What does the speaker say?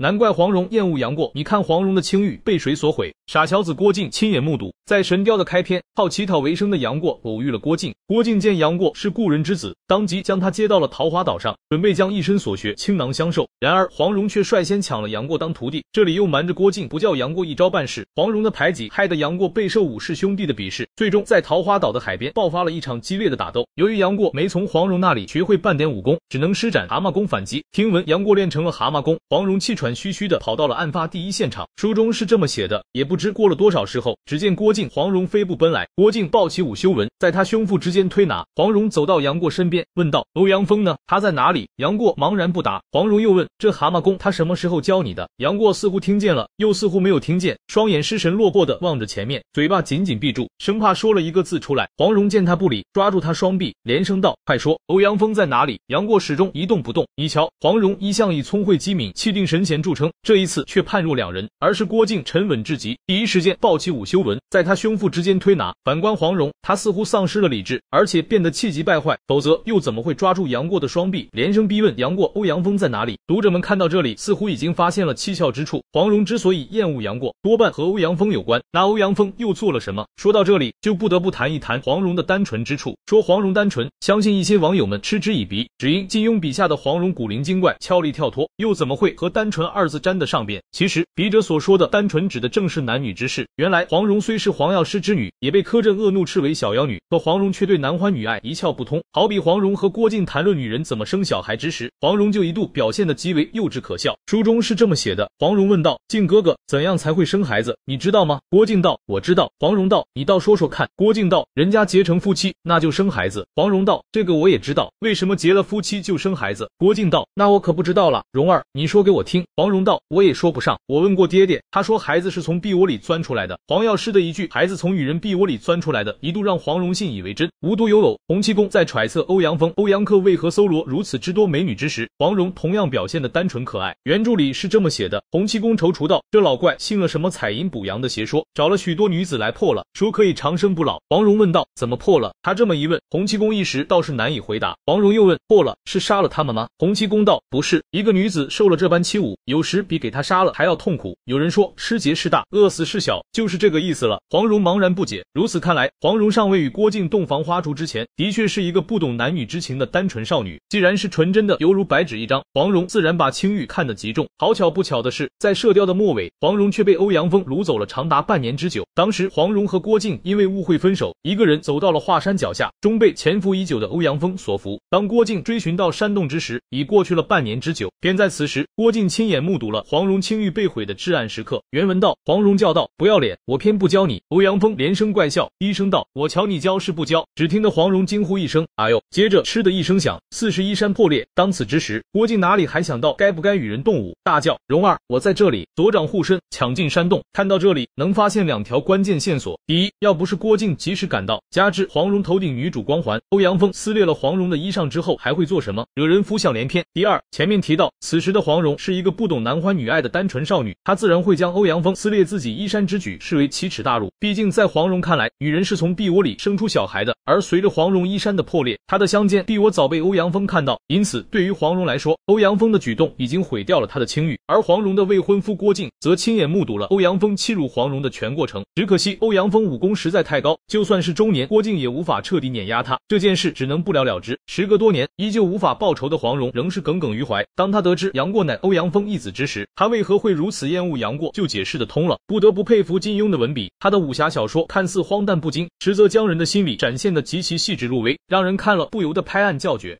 难怪黄蓉厌恶杨过。你看黄蓉的清誉被谁所毁？傻小子郭靖亲眼目睹。在神雕的开篇，靠乞讨为生的杨过偶遇了郭靖。郭靖见杨过是故人之子，当即将他接到了桃花岛上，准备将一身所学倾囊相授。然而黄蓉却率先抢了杨过当徒弟，这里又瞒着郭靖，不叫杨过一招半式。黄蓉的排挤，害得杨过备受武氏兄弟的鄙视。最终在桃花岛的海边爆发了一场激烈的打斗。由于杨过没从黄蓉那里学会半点武功，只能施展蛤蟆功反击。听闻杨过练成了蛤蟆功，黄蓉气喘。喘吁吁的跑到了案发第一现场。书中是这么写的：也不知过了多少时候，只见郭靖、黄蓉飞步奔来。郭靖抱起武修文，在他胸腹之间推拿。黄蓉走到杨过身边，问道：“欧阳锋呢？他在哪里？”杨过茫然不答。黄蓉又问：“这蛤蟆功他什么时候教你的？”杨过似乎听见了，又似乎没有听见，双眼失神落魄的望着前面，嘴巴紧紧闭住，生怕说了一个字出来。黄蓉见他不理，抓住他双臂，连声道：“快说，欧阳锋在哪里？”杨过始终一动不动。你瞧，黄蓉一向以聪慧机敏、气定神闲。著称，这一次却判若两人，而是郭靖沉稳至极，第一时间抱起武修文，在他胸腹之间推拿。反观黄蓉，她似乎丧失了理智，而且变得气急败坏，否则又怎么会抓住杨过的双臂，连声逼问杨过欧阳锋在哪里？读者们看到这里，似乎已经发现了蹊跷之处。黄蓉之所以厌恶杨过，多半和欧阳锋有关。那欧阳锋又做了什么？说到这里，就不得不谈一谈黄蓉的单纯之处。说黄蓉单纯，相信一些网友们嗤之以鼻，只因金庸笔下的黄蓉古灵精怪、俏丽跳脱，又怎么会和单纯？二字粘的上边，其实笔者所说的单纯指的正是男女之事。原来黄蓉虽是黄药师之女，也被柯震恶怒斥为小妖女，可黄蓉却对男欢女爱一窍不通。好比黄蓉和郭靖谈论女人怎么生小孩之时，黄蓉就一度表现的极为幼稚可笑。书中是这么写的：黄蓉问道：“靖哥哥，怎样才会生孩子？你知道吗？”郭靖道：“我知道。”黄蓉道：“你倒说说看。”郭靖道：“人家结成夫妻，那就生孩子。”黄蓉道：“这个我也知道，为什么结了夫妻就生孩子？”郭靖道：“那我可不知道了。”蓉儿，你说给我听。黄蓉道：“我也说不上。我问过爹爹，他说孩子是从壁窝里钻出来的。”黄药师的一句“孩子从女人壁窝里钻出来的”，一度让黄蓉信以为真。无独有偶，洪七公在揣测欧阳锋、欧阳克为何搜罗如此之多美女之时，黄蓉同样表现的单纯可爱。原著里是这么写的：洪七公踌躇道：“这老怪信了什么采阴补阳的邪说，找了许多女子来破了，说可以长生不老。”黄蓉问道：“怎么破了？”他这么一问，洪七公一时倒是难以回答。黄蓉又问：“破了是杀了他们吗？”洪七公道：“不是，一个女子受了这般欺侮。”有时比给他杀了还要痛苦。有人说，失节是大，饿死是小，就是这个意思了。黄蓉茫然不解。如此看来，黄蓉尚未与郭靖洞房花烛之前，的确是一个不懂男女之情的单纯少女。既然是纯真的，犹如白纸一张，黄蓉自然把青玉看得极重。好巧不巧的是，在射雕的末尾，黄蓉却被欧阳锋掳走了长达半年之久。当时黄蓉和郭靖因为误会分手，一个人走到了华山脚下，终被潜伏已久的欧阳锋所俘。当郭靖追寻到山洞之时，已过去了半年之久。便在此时，郭靖亲眼。目睹了黄蓉青玉被毁的至暗时刻。原文道：“黄蓉叫道，不要脸！我偏不教你。”欧阳锋连声怪笑，低声道：“我瞧你教是不教。”只听得黄蓉惊呼一声：“哎呦！”接着嗤的一声响，四十一山破裂。当此之时，郭靖哪里还想到该不该与人动武？大叫：“蓉儿，我在这里，左掌护身，抢进山洞。”看到这里，能发现两条关键线索：第一，要不是郭靖及时赶到，加之黄蓉头顶女主光环，欧阳锋撕裂了黄蓉的衣裳之后还会做什么，惹人浮想联翩。第二，前面提到，此时的黄蓉是一个不。懂男欢女爱的单纯少女，她自然会将欧阳锋撕裂自己衣衫之举视为奇耻大辱。毕竟在黄蓉看来，女人是从被窝里生出小孩的，而随着黄蓉衣衫的破裂，她的香肩被窝早被欧阳锋看到。因此，对于黄蓉来说，欧阳锋的举动已经毁掉了她的清誉。而黄蓉的未婚夫郭靖则亲眼目睹了欧阳锋欺辱黄蓉的全过程。只可惜欧阳锋武功实在太高，就算是中年郭靖也无法彻底碾压他。这件事只能不了了之。时隔多年，依旧无法报仇的黄蓉仍是耿耿于怀。当她得知杨过乃欧阳锋，义子之时，他为何会如此厌恶杨过，就解释得通了。不得不佩服金庸的文笔，他的武侠小说看似荒诞不经，实则将人的心理展现的极其细致入微，让人看了不由得拍案叫绝。